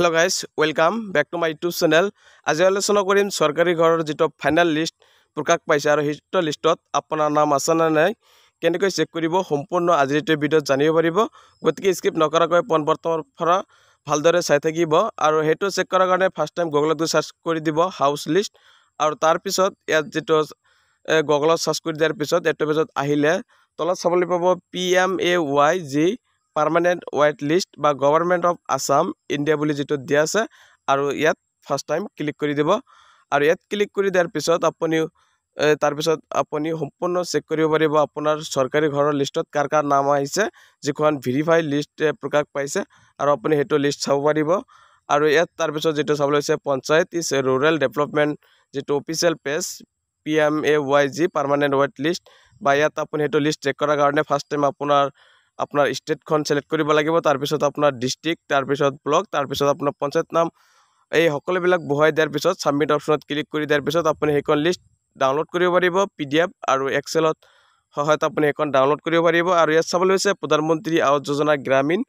hello' guys welcome back to my YouTube channel আজি আলোচনা কৰিম চৰকাৰী ঘৰৰ যিটো ফাইনেল লিষ্ট প্ৰকাশ পাইছে আৰু সেইটো লিষ্টত আপোনাৰ নাম আছে না নাই কেনেকৈ চেক কৰিব সম্পূৰ্ণ আজিৰ এইটো ভিডিঅ'ত জানিব পাৰিব গতিকে পড়ব নকৰাকৈ পোন বৰ্তমানৰ পৰা ভালদৰে চাই থাকিব আৰু সেইটো চেক কৰাৰ কাৰণে ফাৰ্ষ্ট টাইম গুগলত চাৰ্চ কৰি দিব হাউচ হাউস লিস্ট আৰ ইয়াত যিটো গুগলত চাৰ্চ কৰি দিয়াৰ পিছত এইটাৰ পিছত আহিলে তলত চাবলৈ পাব P M A Y G permanent wait list বা গভৰ্ণমেণ্ট অফ আছাম ইণ্ডিয়া বুলি যিটো দিয়া আছে আৰু ইয়াত ফাৰ্ষ্ট টাইম ক্লিক কৰি দিব আৰু ইয়াত ক্লিক কৰি দিয়াৰ পিছত আপুনি তাৰপিছত আপুনি সম্পূৰ্ণ চেক কৰিব পাৰিব আপোনাৰ চৰকাৰী ঘৰৰ লিষ্টত কাৰ কাৰ নাম আহিছে যিখন ভেৰিফাই লিষ্ট প্ৰকাশ পাইছে আৰু আপুনি সেইটো লিষ্ট চাব পাৰিব আৰু ইয়াত তাৰপিছত যিটো চাবলৈ হৈছে পঞ্চায়ত ইজ ৰুৰেল ডেভেলপমেণ্ট যিটো official page P M A Y G permanent wait list বা ইয়াত আপুনি সেইটো লিষ্ট চেক কৰাৰ কাৰণে ফাৰ্ষ্ট টাইম আপোনাৰ আপোনাৰ ষ্টেটখন ছিলেক্ট কৰিব লাগিব তাৰপিছত আপোনাৰ ডিষ্ট্ৰিক্ট তাৰপিছত ব্লক তাৰপিছত আপোনাৰ পঞ্চায়ত নাম এই সকলোবিলাক বহুৱাই দিয়াৰ পিছত ছাবমিট অপশ্যনত ক্লিক কৰি দিয়াৰ পিছত আপুনি সেইখন লিষ্ট ডাউনলোড কৰিব পাৰিব পি ডি এফ আৰু এক্সেলত সহায়ত আপুনি সেইখন ডাউনলোড কৰিব পাৰিব আৰু ইয়াত চাবলৈ হৈছে প্ৰধানমন্ত্ৰী আৱাস যোজনা গ্ৰামীণ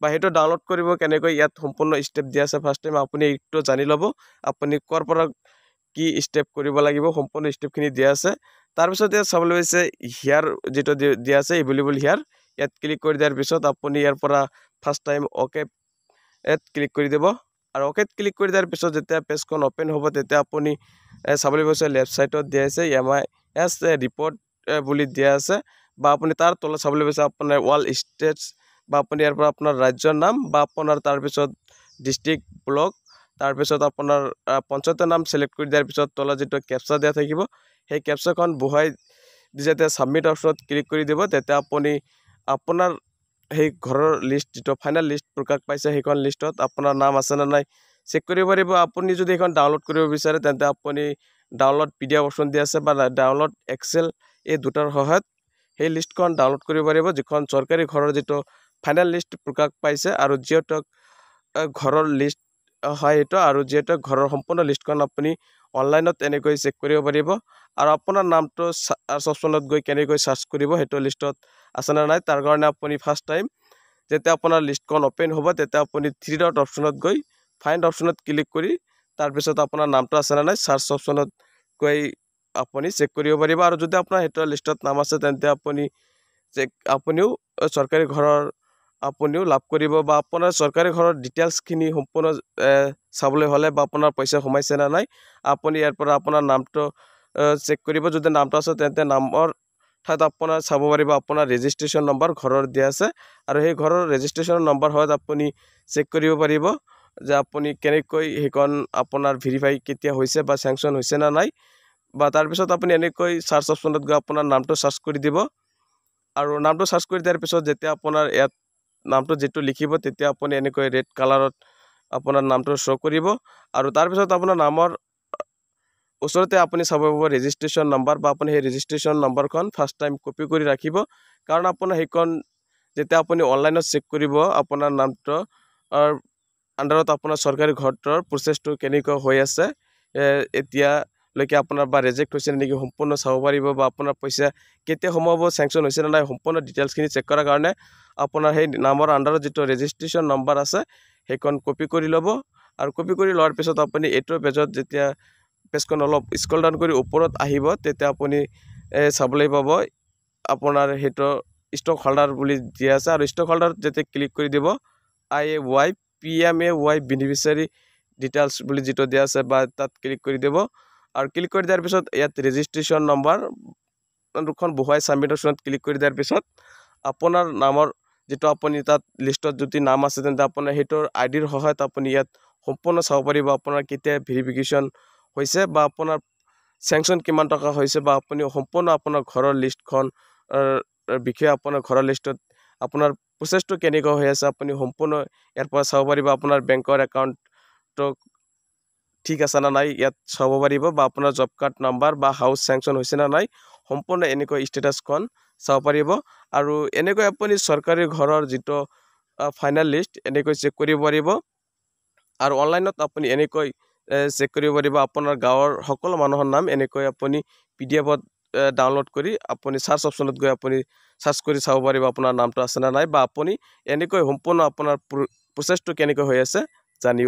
বা সেইটো ডাউনলোড কৰিব কেনেকৈ ইয়াত সম্পূৰ্ণ ষ্টেপ দিয়া আছে ফাৰ্ষ্ট টাইম আপুনি এইটো জানি ল'ব আপুনি ক'ৰ পৰা কি ষ্টেপ কৰিব লাগিব সম্পূৰ্ণ ষ্টেপখিনি দিয়া আছে তাৰপিছত ইয়াত চাবলৈ হৈছে হিয়াৰ যিটো দিয়া আছে এভেইলেবল হিয়াৰ ইয়াত ক্লিক কৰি দিয়াৰ পিছত আপুনি ইয়াৰ পৰা ফাৰ্ষ্ট টাইম অ'কে ইয়াত ক্লিক কৰি দিব আৰু অ'কেত ক্লিক কৰি দিয়াৰ পিছত যেতিয়া পেজখন অ'পেন হ'ব তেতিয়া আপুনি চাবলৈ লাগিব যে লেফ্ট ছাইডত দিয়া আছে এম আই এছ ৰিপৰ্ট বুলি দিয়া আছে বা আপুনি তাৰ তলত চাবলৈ লাগিব আপোনাৰ ৱৰ্ল্ড ষ্টেটছ বা আপুনি ইয়াৰ পৰা আপোনাৰ ৰাজ্যৰ নাম বা আপোনাৰ তাৰপিছত ডিষ্ট্ৰিক্ট ব্লক তাৰপিছত আপোনাৰ পঞ্চায়তৰ নাম ছিলেক্ট কৰি দিয়াৰ পিছত তলত যিটো কেপচা দিয়া থাকিব সেই কেপচাখন বহুৱাই যেতিয়া ছাবমিট অপশ্যনত ক্লিক কৰি দিব তেতিয়া আপুনি আপোনাৰ সেই ঘৰৰ লিষ্ট যিটো ফাইনেল লিষ্ট প্ৰকাশ পাইছে সেইখন লিষ্টত আপোনাৰ নাম আছেনে নাই চেক কৰিব পাৰিব আপুনি যদি সেইখন ডাউনলোড কৰিব বিচাৰে তেন্তে আপুনি download P D F option দি আছে বা ডাউনলোড এক্সেল এই দুটাৰ সহায়ত সেই লিষ্টখন ডাউনলোড কৰিব পাৰিব যিখন চৰকাৰী ঘৰৰ যিটো ফাইনেল লিষ্ট প্ৰকাশ পাইছে আৰু যিহেতুক ঘৰৰ লিষ্ট হয় সেইটো আৰু যিহেতু ঘৰৰ সম্পূৰ্ণ লিষ্টখন আপুনি অনলাইনত এনেকৈ চেক কৰিব পাৰিব আৰু আপোনাৰ নামটো চাৰ্চ চচপেনত গৈ কেনেকৈ চাৰ্চ কৰিব সেইটো লিষ্টত আছেনে নাই তাৰ কাৰণে আপুনি ফাৰ্ষ্ট টাইম যেতিয়া আপোনাৰ লিষ্টখন অ'পেন হ'ব তেতিয়া আপুনি থ্ৰী ডট অপশ্যনত গৈ ফাইণ্ড অপশ্যনত ক্লিক কৰি তাৰপিছত আপোনাৰ নামটো আছেনে নাই চাৰ্চ অপশ্যনত গৈ আপুনি চেক কৰিব পাৰিব আৰু যদি আপোনাৰ সেইটো লিষ্টত নাম আছে তেন্তে আপুনি চেক আপুনিও চৰকাৰী ঘৰৰ আপুনিও লাভ কৰিব বা আপোনাৰ চৰকাৰী ঘৰৰ ডিটেইলছখিনি সম্পূৰ্ণ চাবলৈ হ'লে বা আপোনাৰ পইচা সোমাইছে নে নাই আপুনি ইয়াৰ পৰা আপোনাৰ নামটো চেক কৰিব যদি নামটো আছে তেন্তে নামৰ ঠাইত আপোনাৰ চাব পাৰিব আপোনাৰ ৰেজিষ্ট্ৰেশ্যন নম্বৰ ঘৰৰ দিয়া আছে আৰু সেই ঘৰৰ ৰেজিষ্ট্ৰেশ্যন নম্বৰ হয় আপুনি চেক কৰিব পাৰিব যে আপুনি কেনেকৈ সেইখন আপোনাৰ ভেৰিফাই কেতিয়া হৈছে বা চেংচন হৈছে নে নাই বা তাৰপিছত আপুনি এনেকৈ চাৰ্চ অপশ্যনত গৈ আপোনাৰ নামটো চাৰ্চ কৰি দিব আৰু নামটো চাৰ্চ কৰি দিয়াৰ পিছত যেতিয়া আপোনাৰ ইয়াত নামটো যিটো লিখিব তেতিয়া আপুনি এনেকৈ ৰেড কালাৰত আপোনাৰ নামটো শ্ব' কৰিব আৰু তাৰপিছত আপোনাৰ নামৰ ওচৰতে আপুনি চাব পাব ৰেজিষ্ট্ৰেশ্যন নম্বৰ বা আপুনি সেই ৰেজিষ্ট্ৰেশ্যন নম্বৰখন ফাৰ্ষ্ট টাইম কপি কৰি ৰাখিব কাৰণ আপোনাৰ সেইখন যেতিয়া আপুনি অনলাইনত চেক কৰিব আপোনাৰ নামটো আণ্ডাৰত আপোনাৰ চৰকাৰী ঘৰটোৰ প্ৰচেছটো কেনেকুৱা হৈ আছে এতিয়ালৈকে আপোনাৰ বা ৰেজেক্ট হৈছে নেকি সম্পূৰ্ণ চাব পাৰিব বা আপোনাৰ পইচা কেতিয়া সোমাব চেংচন হৈছে নে নাই সম্পূৰ্ণ ডিটেইলছখিনি চেক কৰাৰ কাৰণে আপোনাৰ সেই নামৰ আণ্ডাৰত যিটো ৰেজিষ্ট্ৰেশ্যন নম্বৰ আছে সেইখন কপি কৰি ল'ব আৰু কপি কৰি লোৱাৰ পিছত আপুনি এইটো পেজত যেতিয়া পেজখন অলপ স্কল ডাউন কৰি ওপৰত আহিব তেতিয়া আপুনি চাবলৈ পাব আপোনাৰ সেইটো ষ্টক হোল্ডাৰ বুলি দিয়া আছে আৰু ষ্টক হল্ডাৰত যেতিয়া ক্লিক কৰি দিব I A Y P M A Y beneficiary details বুলি যিটো দিয়া আছে বা তাত ক্লিক কৰি দিব আৰু ক্লিক কৰি দিয়াৰ পিছত ইয়াত ৰেজিষ্ট্ৰেশ্যন নম্বৰখন দুখন বহুৱাই ছাবমিটেশ্যনত ক্লিক কৰি দিয়াৰ পিছত আপোনাৰ নামৰ যিটো আপুনি তাত লিষ্টত যদি নাম আছে তেন্তে আপোনাৰ সেইটোৰ আই ডিৰ সহায়ত আপুনি ইয়াত সম্পূৰ্ণ চাব পাৰিব আপোনাৰ কেতিয়া ভেৰিফিকেশ্যন হৈছে বা আপোনাৰ চেংচন কিমান টকা হৈছে বা আপুনি সম্পূৰ্ণ আপোনাৰ ঘৰৰ লিষ্টখন বিষয়ে আপোনাৰ ঘৰৰ লিষ্টত আপোনাৰ প্ৰচেছটো কেনেকুৱা হৈ আছে আপুনি সম্পূৰ্ণ ইয়াৰ পৰা চাব পাৰিব আপোনাৰ বেংকৰ একাউণ্টটো ঠিক আছে না নাই ইয়াত চাব পাৰিব বা আপোনাৰ জব কাৰ্ড নাম্বাৰ বা হাউচ চেংচন হৈছে না নাই সম্পূৰ্ণ এনেকুৱা ষ্টেটাছখন চাব পাৰিব আৰু এনেকৈ আপুনি চৰকাৰী ঘৰৰ যিটো ফাইনেল লিষ্ট এনেকৈ চেক কৰিব পাৰিব আৰু অনলাইনত আপুনি এনেকৈ চেক কৰিব পাৰিব আপোনাৰ গাঁৱৰ সকলো মানুহৰ নাম এনেকৈ আপুনি পি ডি এফত ডাউনলোড কৰি আপুনি চাৰ্চ অপশ্যনত গৈ আপুনি চাৰ্চ কৰি চাব পাৰিব আপোনাৰ নামটো আছে নে নাই বা আপুনি এনেকৈ সম্পূৰ্ণ আপোনাৰ প্ৰচেছটো কেনেকৈ হৈ আছে জানিব